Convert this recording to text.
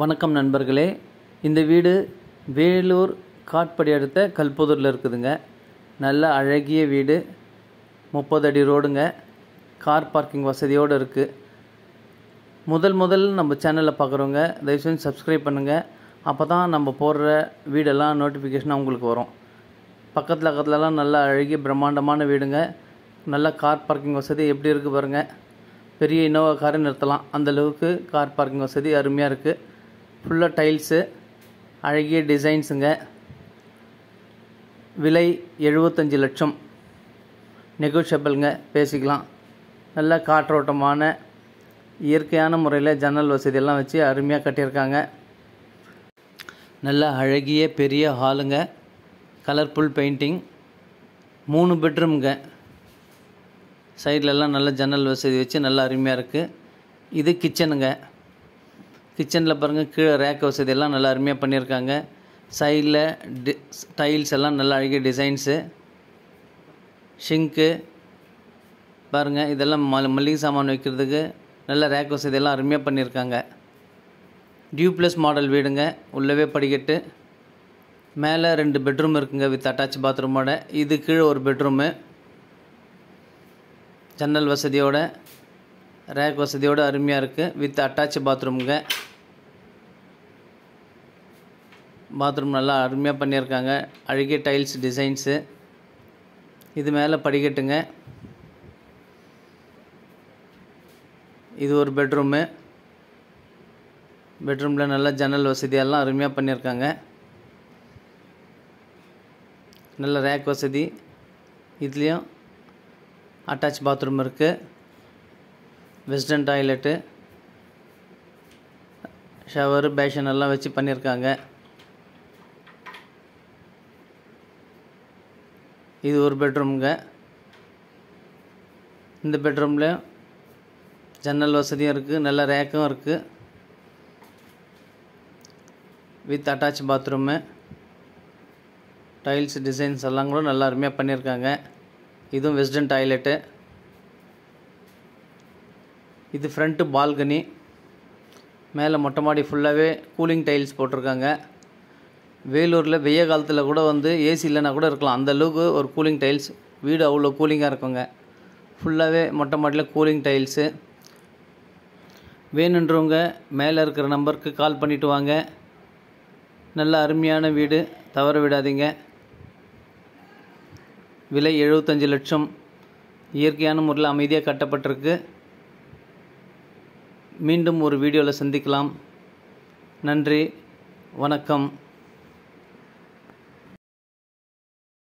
வணக்கம் நண்பர்களே இந்த வீடு வேலூர் காட்படி அடுத்த கல்புதூரில் இருக்குதுங்க நல்ல அழகிய வீடு முப்பது அடி ரோடுங்க கார் பார்க்கிங் வசதியோடு இருக்குது முதல் முதல் நம்ம சேனலில் பார்க்குறவங்க தயவுசெய்து சப்ஸ்கிரைப் பண்ணுங்கள் அப்போ தான் நம்ம போடுற வீடெல்லாம் நோட்டிஃபிகேஷனாக உங்களுக்கு வரும் பக்கத்தில் பக்கத்துலலாம் நல்ல அழகிய பிரம்மாண்டமான வீடுங்க நல்ல கார் பார்க்கிங் வசதி எப்படி இருக்குது பாருங்கள் பெரிய இனோவா காரை நிறுத்தலாம் அந்தளவுக்கு கார் பார்க்கிங் வசதி அருமையாக இருக்குது ஃபுல்லாக டைல்ஸு அழகிய டிசைன்ஸுங்க விலை எழுபத்தஞ்சி லட்சம் நெகோஷியபிள்ங்க பேசிக்கலாம் நல்ல காற்றோட்டமான இயற்கையான முறையில் ஜன்னல் வசதியெல்லாம் வச்சு அருமையாக கட்டியிருக்காங்க நல்ல அழகிய பெரிய ஹாலுங்க கலர்ஃபுல் பெயிண்டிங் மூணு பெட்ரூம்ங்க சைட்லெல்லாம் நல்ல ஜன்னல் வசதி வச்சு நல்லா அருமையாக இருக்குது இது கிச்சனுங்க கிச்சனில் பாருங்கள் கீழே ரேக் வசதி எல்லாம் நல்லா அருமையாக பண்ணியிருக்காங்க சைடில் டி டைல்ஸ் எல்லாம் நல்லா அழகிய டிசைன்ஸு ஷிங்க்கு பாருங்கள் இதெல்லாம் ம மளிகை சாமான் வைக்கிறதுக்கு நல்ல ரேக் வசதி எல்லாம் அருமையாக பண்ணியிருக்காங்க டியூ ப்ளஸ் மாடல் வீடுங்க உள்ளவே படிக்கட்டு மேலே ரெண்டு பெட்ரூம் இருக்குங்க வித் அட்டாச் பாத்ரூமோட இது கீழே ஒரு பெட்ரூமு ஜன்னல் வசதியோட ரேக் வசதியோடு அருமையாக இருக்குது வித் அட்டாச் பாத்ரூமுங்க பாத்ரூம் நல்லா அருமையாக பண்ணியிருக்காங்க அழுகிய டைல்ஸ் டிசைன்ஸு இது மேலே படிக்கட்டுங்க இது ஒரு பெட்ரூமு பெட்ரூமில் நல்லா ஜன்னல் வசதியெல்லாம் அருமையாக பண்ணியிருக்காங்க நல்ல ரேக் வசதி இதுலேயும் அட்டாச் பாத்ரூம் இருக்குது வெஸ்டர்ன் டாய்லெட்டு ஷவரு பேஷன் எல்லாம் வச்சு பண்ணியிருக்காங்க இது ஒரு பெட்ரூம்ங்க இந்த பெட்ரூமில் ஜன்னல் வசதியும் இருக்குது நல்ல ரேக்கும் இருக்குது with attach bathroom tiles designs எல்லாம் கூட நல்லா அருமையாக பண்ணியிருக்காங்க இதுவும் வெஸ்டர்ன் டாய்லெட்டு இது ஃப்ரண்ட்டு பால்கனி மேலே மொட்டை மாடி ஃபுல்லாகவே கூலிங் டைல்ஸ் போட்டிருக்காங்க வேலூரில் வெய்ய காலத்தில் கூட வந்து ஏசி இல்லைனா கூட இருக்கலாம் அந்த அளவுக்கு ஒரு கூலிங் டைல்ஸ் வீடு அவ்வளோ கூலிங்காக இருக்குங்க ஃபுல்லாகவே மொட்டை மாட்டில் கூலிங் டைல்ஸு வேணுன்றவங்க மேலே இருக்கிற நம்பருக்கு கால் பண்ணிவிட்டு வாங்க நல்ல அருமையான வீடு தவற விடாதீங்க விலை எழுபத்தஞ்சி லட்சம் இயற்கையான முறையில் அமைதியாக கட்டப்பட்டிருக்கு மீண்டும் ஒரு வீடியோவில் சந்திக்கலாம் நன்றி வணக்கம்